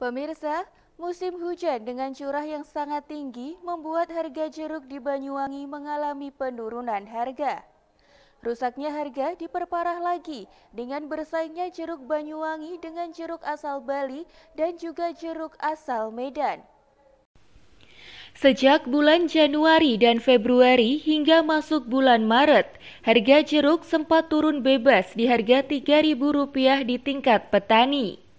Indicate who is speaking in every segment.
Speaker 1: Pemirsa, musim hujan dengan curah yang sangat tinggi membuat harga jeruk di Banyuwangi mengalami penurunan harga. Rusaknya harga diperparah lagi dengan bersaingnya jeruk Banyuwangi dengan jeruk asal Bali dan juga jeruk asal Medan. Sejak bulan Januari dan Februari hingga masuk bulan Maret, harga jeruk sempat turun bebas di harga Rp3.000 di tingkat petani.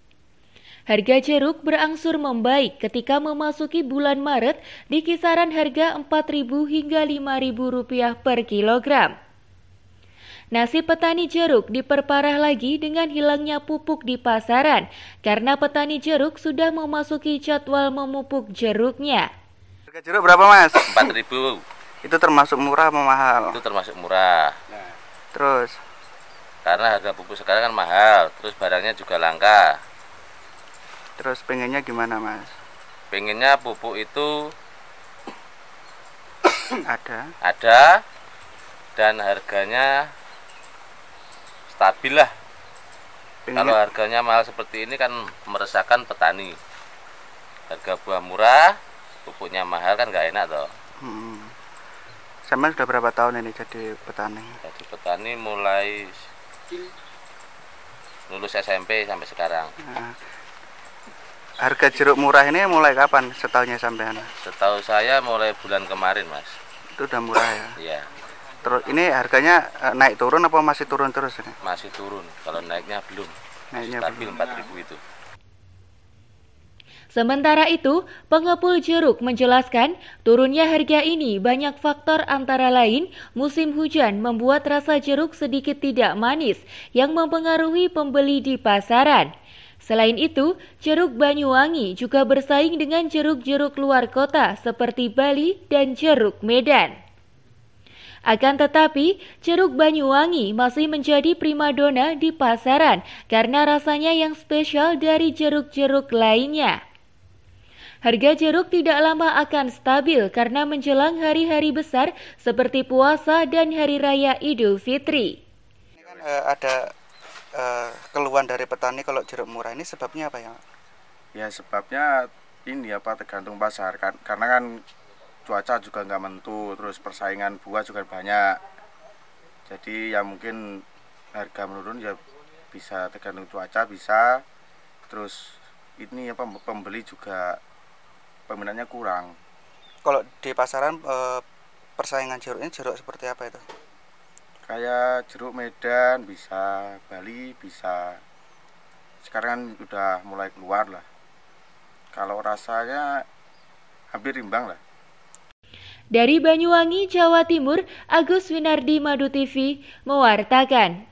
Speaker 1: Harga jeruk berangsur membaik ketika memasuki bulan Maret di kisaran harga Rp4.000 hingga Rp5.000 per kilogram. Nasib petani jeruk diperparah lagi dengan hilangnya pupuk di pasaran karena petani jeruk sudah memasuki jadwal memupuk jeruknya.
Speaker 2: Harga jeruk berapa mas? 4000 Itu termasuk murah atau mahal?
Speaker 3: Itu termasuk murah. Nah, terus? Karena harga pupuk sekarang kan mahal, terus barangnya juga langka. Terus
Speaker 2: pengennya gimana mas?
Speaker 3: Pengennya pupuk itu ada. Ada dan harganya stabil lah. Pengennya... Kalau harganya mahal seperti ini kan meresahkan petani. Harga buah murah, pupuknya mahal kan nggak enak toh.
Speaker 2: Hmm. Sama sudah berapa tahun ini jadi petani?
Speaker 3: Jadi petani mulai lulus SMP sampai sekarang.
Speaker 2: Nah Harga jeruk murah ini mulai kapan setahunya sampean?
Speaker 3: Setahu saya mulai bulan kemarin, Mas.
Speaker 2: Itu udah murah ya? Iya. Terus ini harganya eh, naik turun apa masih turun terus
Speaker 3: ini? Masih turun. Kalau naiknya belum. Naiknya Stabil 4.000 itu.
Speaker 1: Sementara itu, pengepul jeruk menjelaskan turunnya harga ini banyak faktor antara lain musim hujan membuat rasa jeruk sedikit tidak manis yang mempengaruhi pembeli di pasaran. Selain itu, jeruk Banyuwangi juga bersaing dengan jeruk-jeruk luar kota seperti Bali dan jeruk Medan. Akan tetapi, jeruk Banyuwangi masih menjadi primadona di pasaran karena rasanya yang spesial dari jeruk-jeruk lainnya. Harga jeruk tidak lama akan stabil karena menjelang hari-hari besar seperti puasa dan hari raya Idul Fitri.
Speaker 4: Ini kan, eh, ada Eh, keluhan dari petani kalau jeruk murah ini sebabnya apa ya? Ya sebabnya ini apa tergantung pasar kan karena kan cuaca juga nggak mentu terus persaingan buah juga banyak jadi ya mungkin harga menurun ya bisa tergantung cuaca bisa terus ini apa ya, pembeli juga peminatnya kurang kalau di pasaran eh, persaingan jeruk ini jeruk seperti apa itu kayak jeruk Medan bisa Bali bisa sekarang kan udah mulai keluar lah kalau rasanya hampir imbang lah
Speaker 1: dari Banyuwangi, Jawa Timur, Agus Winardi Madu TV mewartakan.